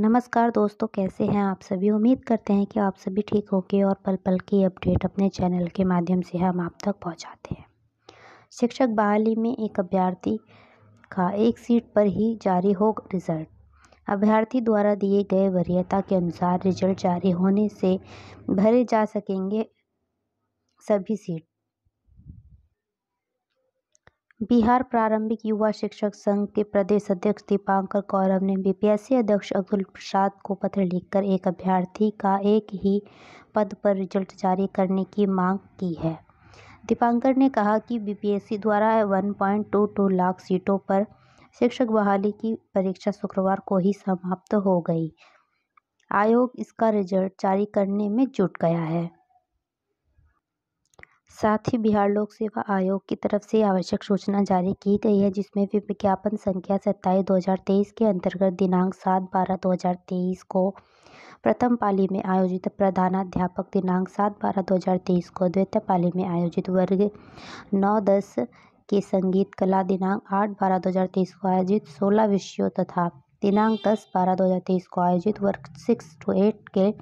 नमस्कार दोस्तों कैसे हैं आप सभी उम्मीद करते हैं कि आप सभी ठीक होंगे और पल पल की अपडेट अपने चैनल के माध्यम से हम आप तक पहुंचाते हैं शिक्षक बहाली में एक अभ्यर्थी का एक सीट पर ही जारी हो रिज़ल्ट अभ्यर्थी द्वारा दिए गए वरीयता के अनुसार रिजल्ट जारी होने से भरे जा सकेंगे सभी सीट बिहार प्रारंभिक युवा शिक्षक संघ के प्रदेश अध्यक्ष दीपांकर गौरव ने बीपीएससी अध्यक्ष अब्दुल प्रसाद को पत्र लिखकर एक अभ्यर्थी का एक ही पद पर रिजल्ट जारी करने की मांग की है दीपांकर ने कहा कि बीपीएससी द्वारा 1.22 लाख सीटों पर शिक्षक बहाली की परीक्षा शुक्रवार को ही समाप्त हो गई आयोग इसका रिजल्ट जारी करने में जुट गया है साथ ही बिहार लोक सेवा आयोग की तरफ से आवश्यक सूचना जारी की गई है जिसमें विज्ञापन संख्या सत्ताईस दो हज़ार तेईस के अंतर्गत दिनांक सात बारह दो हज़ार तेईस को प्रथम पाली में आयोजित प्रधानाध्यापक दिनांक सात बारह दो हज़ार तेईस को द्वितीय पाली में आयोजित वर्ग नौ दस के संगीत कला दिनांक आठ बारह दो हज़ार तेईस को आयोजित सोलह विषयों तथा दिनांक दस बारह दो हज़ार तेईस को आयोजित वर्ग सिक्स टू एट के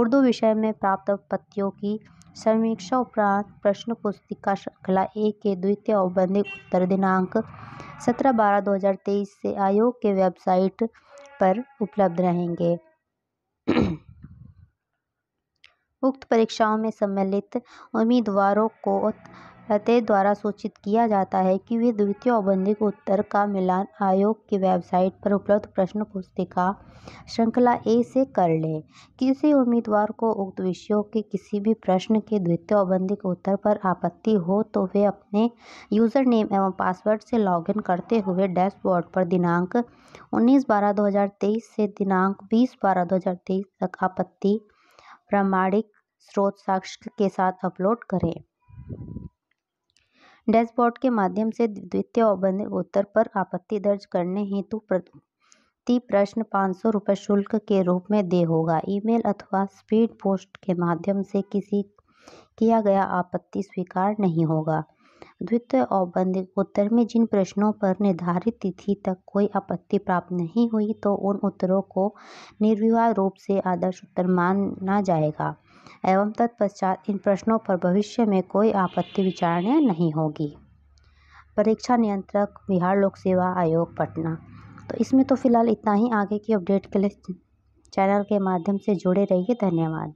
उर्दू विषय में प्राप्त पत्तियों की समीक्षा उपरांत प्रश्न पुस्तिका श्रृंखला एक के द्वितीय औपबंधिक उत्तर दिनांक सत्रह बारह दो हज़ार तेईस से आयोग के वेबसाइट पर उपलब्ध रहेंगे उक्त परीक्षाओं में सम्मिलित उम्मीदवारों को फतेह द्वारा सूचित किया जाता है कि वे द्वितीय औबंधिक उत्तर का मिलान आयोग की वेबसाइट पर उपलब्ध प्रश्न पुस्तिका श्रृंखला ए से कर लें किसी उम्मीदवार को उक्त विषयों के किसी भी प्रश्न के द्वितीय औबंधिक उत्तर पर आपत्ति हो तो वे अपने यूज़र नेम एवं पासवर्ड से लॉगिन करते हुए डैशबोर्ड पर दिनांक उन्नीस बारह दो से दिनांक बीस बारह दो तक आपत्ति प्रामाणिक स्रोत साक्ष्य के साथ अपलोड करें डैशबोर्ड के माध्यम से द्वितीय उत्तर पर आपत्ति दर्ज करने हेतु प्रति प्रश्न पाँच सौ रुपये शुल्क के रूप में दे होगा ईमेल अथवा स्पीड पोस्ट के माध्यम से किसी किया गया आपत्ति स्वीकार नहीं होगा द्वितीय औबंधिक उत्तर में जिन प्रश्नों पर निर्धारित तिथि तक कोई आपत्ति प्राप्त नहीं हुई तो उन उत्तरों को निर्विवाद रूप से आदर्श उत्तर माना जाएगा एवं तत्पश्चात इन प्रश्नों पर भविष्य में कोई आपत्ति विचारणीय नहीं होगी परीक्षा नियंत्रक बिहार लोक सेवा आयोग पटना तो इसमें तो फ़िलहाल इतना ही आगे की अपडेट के लिए चैनल के माध्यम से जुड़े रहिए धन्यवाद